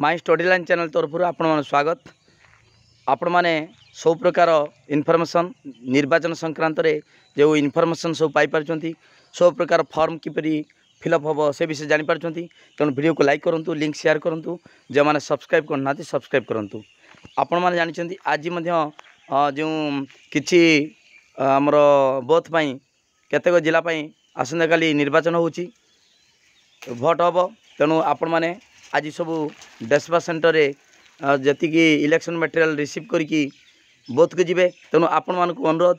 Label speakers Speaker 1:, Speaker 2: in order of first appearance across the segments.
Speaker 1: माइ study line चेल तरफ आपण स्वागत आपण मैने सब प्रकार इनफर्मेसन निर्वाचन संक्रांत में जो इनफर्मेसन सब पाइपार सब प्रकार फर्म किपरि फिलअप हे से विषय जापार तेणु भिडियो को लाइक करूँ लिंक सेयार करूँ जो मैंने सब्सक्राइब करना सब्सक्राइब करूँ आपण मैंने जानते आज जो कि आमर बोथपाई केतक जिला आसंका निर्वाचन होट हम तेणु आपण मैंने ଆଜି ସବୁ ଡେସ୍ବା ସେଣ୍ଟରରେ ଯେତିକି ଇଲେକ୍ସନ୍ ମେଟେରିଆଲ୍ ରିସିଭ୍ କରିକି ବୁଥ୍କୁ ଯିବେ ତେଣୁ ଆପଣମାନଙ୍କୁ ଅନୁରୋଧ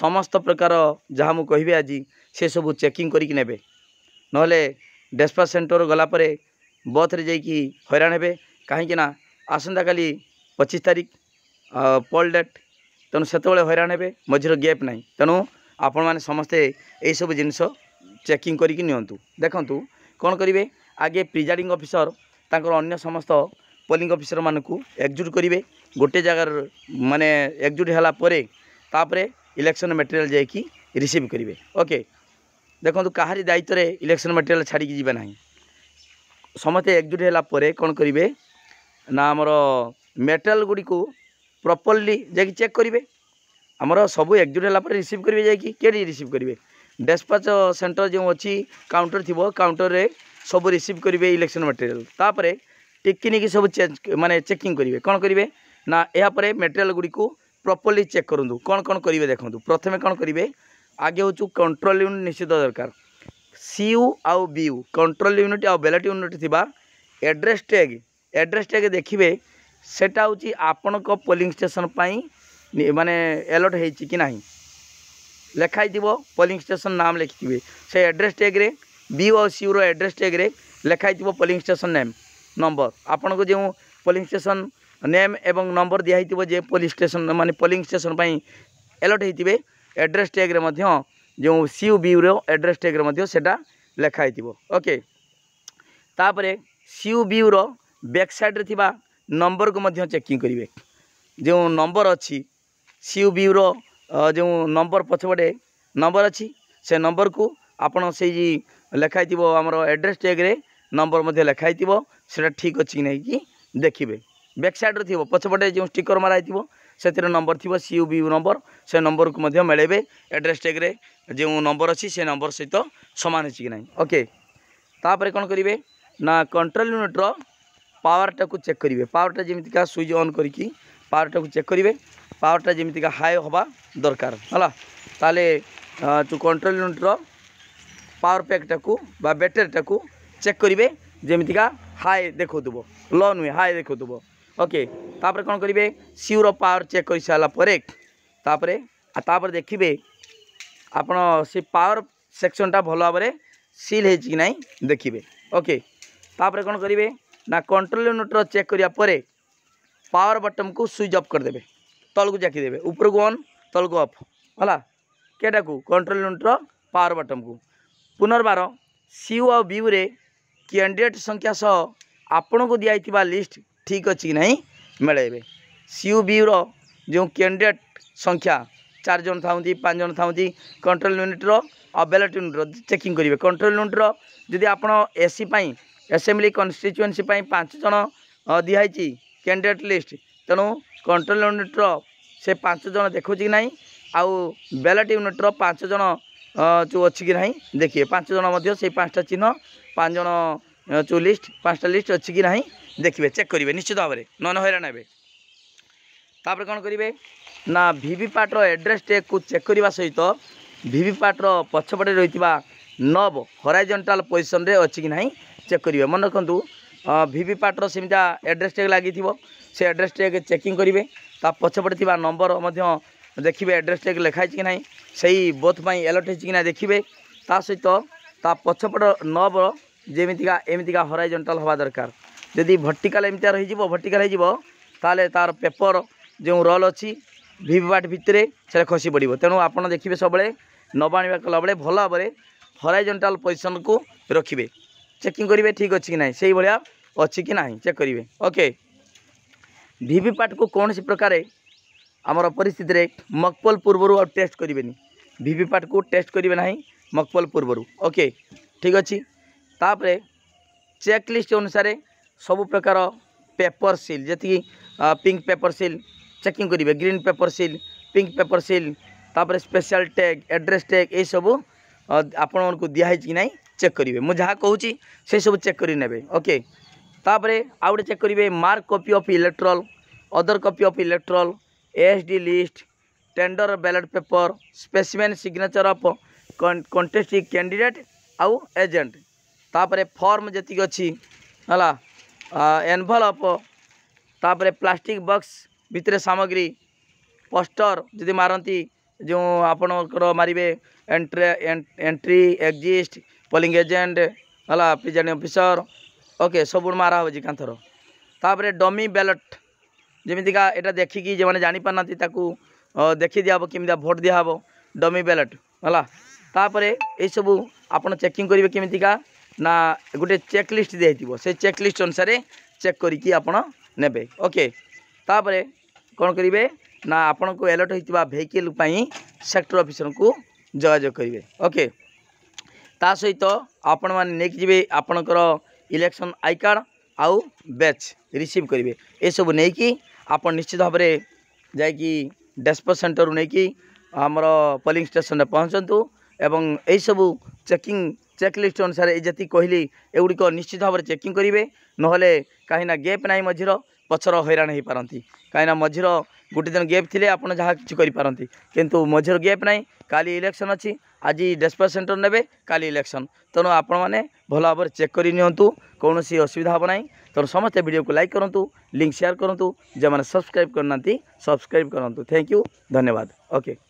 Speaker 1: ସମସ୍ତ ପ୍ରକାର ଯାହା ମୁଁ କହିବି ଆଜି ସେସବୁ ଚେକିଂ କରିକି ନେବେ ନହେଲେ ଡେସ୍ପା ସେଣ୍ଟର ଗଲା ପରେ ବଥ୍ରେ ଯାଇକି ହଇରାଣ ହେବେ କାହିଁକିନା ଆସନ୍ତାକାଲି ପଚିଶ ତାରିଖ ପଲ୍ ଡେଟ୍ ତେଣୁ ସେତେବେଳେ ହଇରାଣ ହେବେ ମଝିର ଗ୍ୟାପ୍ ନାହିଁ ତେଣୁ ଆପଣମାନେ ସମସ୍ତେ ଏହିସବୁ ଜିନିଷ ଚେକିଂ କରିକି ନିଅନ୍ତୁ ଦେଖନ୍ତୁ କ'ଣ କରିବେ আগে প্রিଜାডিং অফিসর ତାଙ୍କର ଅନ୍ୟ ସମସ୍ତ ପୋଲିଂ ଅଫିସରମାନଙ୍କୁ ଏକଜୁଟ କରିବେ ଗୋଟେ ଜାଗାରେ ମାନେ ଏକଜୁଟ ହେଲା ପରେ ତାପରେ ଇଲେକ୍ସନ୍ ମେଟେରିଆଲ ଯାଇକି ରିସିଭ୍ କରିବେ ଓକେ ଦେଖନ୍ତୁ କାହାରି ଦାୟିତ୍ୱରେ ଇଲେକ୍ସନ୍ ମେଟେରିଆଲ ଛାଡ଼ିକି ଯିବେ ନାହିଁ ସମସ୍ତେ ଏକଜୁଟ ହେଲା ପରେ କ'ଣ କରିବେ ନା ଆମର ମେଟେରିଆଲ ଗୁଡ଼ିକୁ ପ୍ରପର୍ଲି ଯାଇକି ଚେକ୍ କରିବେ ଆମର ସବୁ ଏକଜୁଟ ହେଲା ପରେ ରିସିଭ୍ କରିବେ ଯାଇକି କିଏ ରିସିଭ୍ କରିବେ ଡେସ୍ପାଚ୍ ସେଣ୍ଟର ଯେଉଁ ଅଛି କାଉଣ୍ଟର ଥିବ କାଉଣ୍ଟରରେ सब रिसीव करेंगे इलेक्शन मेटेरियल तापर टिकी सब चेज मानते चेकिंग करेंगे कौन करेंगे ना यापर मेटेरियल गुड़ को प्रपर्ली चेक करूँ कौन कौन करेंगे देखूँ प्रथम कौन करेंगे आगे हूँ कंट्रोल यूनिट निश्चित दरकार सीयू आउ बी यू कंट्रोल यूनिट आउ बेलेट यूनिट थी एड्रेस टैग एड्रेस टैग देखिए सेटा हूँ आपण पोलींग स्टेसन मानने एलर्ट हो कि नहीं लिखाई थोलींग स्टेसन नाम लिखे से एड्रेस टैग्रे ବି ଓ ସିର ଆଡ୍ରେସ୍ ଟ୍ୟାଗ୍ରେ ଲେଖା ହେଇଥିବ ପୋଲିଂ ଷ୍ଟେସନ୍ ନେମ୍ ନମ୍ବର ଆପଣଙ୍କୁ ଯେଉଁ ପୋଲିଂ ଷ୍ଟେସନ୍ ନେମ୍ ଏବଂ ନମ୍ବର ଦିଆହେଇଥିବ ଯେ ପୋଲିଂ ଷ୍ଟେସନ୍ ମାନେ ପୋଲିଂ ଷ୍ଟେସନ୍ ପାଇଁ ଏଲର୍ଟ ହେଇଥିବେ ଆଡ୍ରେସ୍ ଟ୍ୟାଗ୍ରେ ମଧ୍ୟ ଯେଉଁ ସି ୟୁ ବିର ଆଡ୍ରେସ୍ ଟ୍ୟାଗ୍ରେ ମଧ୍ୟ ସେଟା ଲେଖା ହେଇଥିବ ଓକେ ତାପରେ ସି ୟୁ ବିୟୁର ବ୍ୟାକ୍ ସାଇଡ଼୍ରେ ଥିବା ନମ୍ବରକୁ ମଧ୍ୟ ଚେକିଂ କରିବେ ଯେଉଁ ନମ୍ବର ଅଛି ସି ୟୁ ବିୟୁର ଯେଉଁ ନମ୍ବର ପଛପଟେ ନମ୍ବର ଅଛି ସେ ନମ୍ବରକୁ ଆପଣ ସେଇ ଲେଖା ହେଇଥିବ ଆମର ଆଡ୍ରେସ୍ ଟ୍ୟାଗ୍ରେ ନମ୍ବର ମଧ୍ୟ ଲେଖା ହେଇଥିବ ସେଇଟା ଠିକ୍ ଅଛି କି ନାହିଁକି ଦେଖିବେ ବ୍ୟାକ୍ ସାଇଡ଼୍ରେ ଥିବ ପଛପଟେ ଯେଉଁ ଷ୍ଟିକର୍ ମରା ହେଇଥିବ ସେଥିରେ ନମ୍ବର ଥିବ C U B U number ସେ ନମ୍ବରକୁ ମଧ୍ୟ ମେଳେଇବେ ଆଡ୍ରେସ୍ ଟ୍ୟାଗ୍ରେ ଯେଉଁ ନମ୍ବର ଅଛି ସେ ନମ୍ବର ସହିତ ସମାନ ଅଛି କି ନାହିଁ ଓକେ ତାପରେ କ'ଣ କରିବେ ନା କଣ୍ଟ୍ରୋଲ ୟୁନିଟ୍ର ପାୱାରଟାକୁ ଚେକ୍ କରିବେ ପାୱାରଟା ଯେମିତିକା ସୁଇଚ୍ ଅନ୍ କରିକି ପାୱାରଟାକୁ ଚେକ୍ କରିବେ ପାୱାରଟା ଯେମିତିକା ହାଇ ହେବା ଦରକାର ହେଲା ତାହେଲେ ଯେଉଁ କଣ୍ଟ୍ରୋଲ ୟୁନିଟ୍ର ପାୱାର ପ୍ୟାକ୍ଟାକୁ ବା ବ୍ୟାଟେରୀଟାକୁ ଚେକ୍ କରିବେ ଯେମିତିକା ହାଏ ଦେଖାଉଥିବ ଲ ନୁହେଁ ହାଏ ଦେଖାଉଥିବ ଓକେ ତାପରେ କ'ଣ କରିବେ ସିଓର ପାୱାର ଚେକ୍ କରିସାରିଲା ପରେ ତାପରେ ତାପରେ ଦେଖିବେ ଆପଣ ସେ ପାୱାର ସେକ୍ସନଟା ଭଲ ଭାବରେ ସିଲ୍ ହେଇଛି କି ନାହିଁ ଦେଖିବେ ଓକେ ତାପରେ କ'ଣ କରିବେ ନା କଣ୍ଟ୍ରୋଲ ୟୁନିଟ୍ର ଚେକ୍ କରିବା ପରେ ପାୱାର ବଟମ୍କୁ ସୁଇଚ୍ ଅଫ୍ କରିଦେବେ ତଳକୁ ଚାକିଦେବେ ଉପରକୁ ଅନ୍ ତଳକୁ ଅଫ୍ ହେଲା କେଟାକୁ କଣ୍ଟ୍ରୋଲ ୟୁନିଟ୍ର ପାୱାର ବଟମ୍କୁ ପୁନର୍ବାର ସିୟୁ ଆଉ ବିୟୁରେ କ୍ୟାଣ୍ଡିଡେଟ୍ ସଂଖ୍ୟା ସହ ଆପଣଙ୍କୁ ଦିଆଯାଇଥିବା ଲିଷ୍ଟ ଠିକ୍ ଅଛି କି ନାହିଁ ମିଳାଇବେ ସିୟୁ ବିୟୁର ଯେଉଁ କ୍ୟାଣ୍ଡିଡେଟ୍ ସଂଖ୍ୟା ଚାରି ଜଣ ଥାଉନ୍ତି ପାଞ୍ଚ ଜଣ ଥାଉନ୍ତି କଣ୍ଟ୍ରୋଲ ୟୁନିଟ୍ର ଆଉ ବ୍ୟାଲେଟ୍ ୟୁନିଟ୍ର ଚେକିଂ କରିବେ କଣ୍ଟ୍ରୋଲ ୟୁନିଟ୍ର ଯଦି ଆପଣ ଏସ୍ସି ପାଇଁ ଆସେମ୍ବ୍ଲି କନଷ୍ଟିଚୁଏନ୍ସି ପାଇଁ ପାଞ୍ଚ ଜଣ ଦିଆହେଇଛି କ୍ୟାଣ୍ଡିଡେଟ୍ ଲିଷ୍ଟ ତେଣୁ କଣ୍ଟ୍ରୋଲ ୟୁନିଟ୍ର ସେ ପାଞ୍ଚ ଜଣ ଦେଖୁଛି କି ନାହିଁ ଆଉ ବ୍ୟାଲେଟ୍ ୟୁନିଟ୍ର ପାଞ୍ଚ ଜଣ ଯେଉଁ ଅଛି କି ନାହିଁ ଦେଖିବେ ପାଞ୍ଚ ଜଣ ମଧ୍ୟ ସେଇ ପାଞ୍ଚଟା ଚିହ୍ନ ପାଞ୍ଚ ଜଣ ଯେଉଁ ଲିଷ୍ଟ ପାଞ୍ଚଟା ଲିଷ୍ଟ ଅଛି କି ନାହିଁ ଦେଖିବେ ଚେକ୍ କରିବେ ନିଶ୍ଚିତ ଭାବରେ ନହେଲେ ହଇରାଣ ହେବେ ତାପରେ କ'ଣ କରିବେ ନା ଭିଭି ପାଟ୍ର ଆଡ୍ରେସ୍ ଟେକ୍କୁ ଚେକ୍ କରିବା ସହିତ ଭିଭି ପାଟ୍ର ପଛପଟେ ରହିଥିବା ନବ ହରାଇଜେଣ୍ଟାଲ୍ ପୋଜିସନ୍ରେ ଅଛି କି ନାହିଁ ଚେକ୍ କରିବେ ମନେ ରଖନ୍ତୁ ଭିଭି ପାଟ୍ର ସେମିତିଆ ଆଡ୍ରେସ୍ ଟେକ୍ ଲାଗିଥିବ ସେ ଆଡ୍ରେସ୍ ଟେକ୍ ଚେକିଂ କରିବେ ତା ପଛପଟେ ଥିବା ନମ୍ବର ମଧ୍ୟ দেখবে আড্রেসটা লেখা হয়েছে কি না সেই বোথ পাই এলর্ট হয়েছে কি না দেখবে তা সহিত তা পছপট নব যেমিকা এমিকা হরাইজেন্টাল হওয়া দরকার যদি ভর্টিকাল এমিকা রয়েছে ভর্টিকাল হয়ে যাব তাহলে তার পেপর যে রোল অছি ভিভিপাট ভিতরে সেটা খসি পড়ব তেমন আপনার দেখবে সবুলে নব আনবা কলাবেলে ভাল ভাবে হরাইজেন্টাল পজিশন কু রখবে চেকিং করবে ঠিক অছি কি না সেইভাবে অছি কি না চেক করবে ওকে ভিভিপাটু কৌশি প্রকারে आमर पिस्थित मकपल पूर्वर आ टेस्ट करें भिपिपाट को टेस्ट करें ना मकपल पूर्वर ओके ठीक अच्छे तापर चेकलीस्ट अनुसार सब प्रकार पेपर सिल जी पिंक पेपर सिल चेकिंग करेंगे green paper seal pink paper seal तापर स्पेशल टैग एड्रेस टैग ये सब आप मैं कि ना चेक करेंगे मुझे जहाँ कहूँ से सब चेक करे ओके आउ गए चेक करेंगे mark copy of electoral other copy of electoral SD list tender ballot paper specimen signature of contesting candidate ଆଉ ଏଜେଣ୍ଟ ତାପରେ ଫର୍ମ ଯେତିକି ଅଛି ହେଲା ଏନଭଲପ୍ ତାପରେ ପ୍ଲାଷ୍ଟିକ୍ ବକ୍ସ ଭିତରେ ସାମଗ୍ରୀ ପୋଷ୍ଟର ଯଦି ମାରନ୍ତି ଯେଉଁ ଆପଣଙ୍କର ମାରିବେ ଏଣ୍ଟ୍ରି ଏକ୍ଜିଷ୍ଟ ପୋଲିଂ ଏଜେଣ୍ଟ ହେଲା ପ୍ରିଜାଇଡିଂ ଅଫିସର ଓକେ ସବୁ ମାରା ହେଉଛି କାନ୍ଥର ତାପରେ ଡମି ବ୍ୟାଲଟ୍ ଯେମିତିକା ଏଇଟା ଦେଖିକି ଯେଉଁମାନେ ଜାଣିପାରୁନାହାନ୍ତି ତାକୁ ଦେଖି ଦିଆହେବ କେମିତିଆ ଭୋଟ୍ ଦିଆହେବ ଡମି ବ୍ୟାଲେଟ୍ ହେଲା ତାପରେ ଏଇସବୁ ଆପଣ ଚେକିଂ କରିବେ କେମିତିକା ନା ଗୋଟେ ଚେକ୍ ଲିଷ୍ଟ ଦିଆହେଇଥିବ ସେ ଚେକ୍ ଲିଷ୍ଟ ଅନୁସାରେ ଚେକ୍ କରିକି ଆପଣ ନେବେ ଓକେ ତାପରେ କ'ଣ କରିବେ ନା ଆପଣଙ୍କୁ ଆଲର୍ଟ ହୋଇଥିବା ଭେହିକିଲ୍ ପାଇଁ ସେକ୍ଟର ଅଫିସରଙ୍କୁ ଯୋଗାଯୋଗ କରିବେ ଓକେ ତା ସହିତ ଆପଣମାନେ ନେଇକି ଯିବେ ଆପଣଙ୍କର ଇଲେକ୍ସନ୍ ଆଇ କାର୍ଡ଼ ଆଉ ବ୍ୟାଚ୍ ରିସିଭ୍ କରିବେ ଏସବୁ ନେଇକି ଆପଣ ନିଶ୍ଚିତ ଭାବରେ ଯାଇକି ଡେସ୍ପୋ ସେଣ୍ଟରରୁ ନେଇକି ଆମର ପୋଲିଂ ଷ୍ଟେସନରେ ପହଞ୍ଚନ୍ତୁ ଏବଂ ଏହିସବୁ ଚେକିଂ ଚେକ୍ ଲିଷ୍ଟ ଅନୁସାରେ ଏ ଯେତିକି କହିଲି ଏଗୁଡ଼ିକ ନିଶ୍ଚିତ ଭାବରେ ଚେକିଂ କରିବେ ନହେଲେ କାହିଁକିନା ଗେପ୍ ନାହିଁ ମଝିର ପଛର ହଇରାଣ ହୋଇପାରନ୍ତି କାହିଁକିନା ମଝିର ଗୋଟେ ଦିନ ଗେପ୍ ଥିଲେ ଆପଣ ଯାହା କିଛି କରିପାରନ୍ତି କିନ୍ତୁ ମଝିର ଗେପ୍ ନାହିଁ କାଲି ଇଲେକ୍ସନ୍ ଅଛି আজি ଡେସ୍ପା ସେଣ୍ଟର ନେବେ କାଲି ଇଲେକ୍ସନ୍ ତେଣୁ ଆପଣମାନେ ଭଲ ଭାବରେ ଚେକ୍ କରି ନିଅନ୍ତୁ କୌଣସି ଅସୁବିଧା ହେବ ନାହିଁ ତେଣୁ ସମସ୍ତେ ଭିଡ଼ିଓକୁ ଲାଇକ୍ କରନ୍ତୁ ଲିଙ୍କ୍ ସେୟାର କରନ୍ତୁ ଯେଉଁମାନେ ସବସ୍କ୍ରାଇବ୍ କରିନାହାନ୍ତି ସବସ୍କ୍ରାଇବ୍ କରନ୍ତୁ ଥ୍ୟାଙ୍କ ୟୁ ଧନ୍ୟବାଦ ଓକେ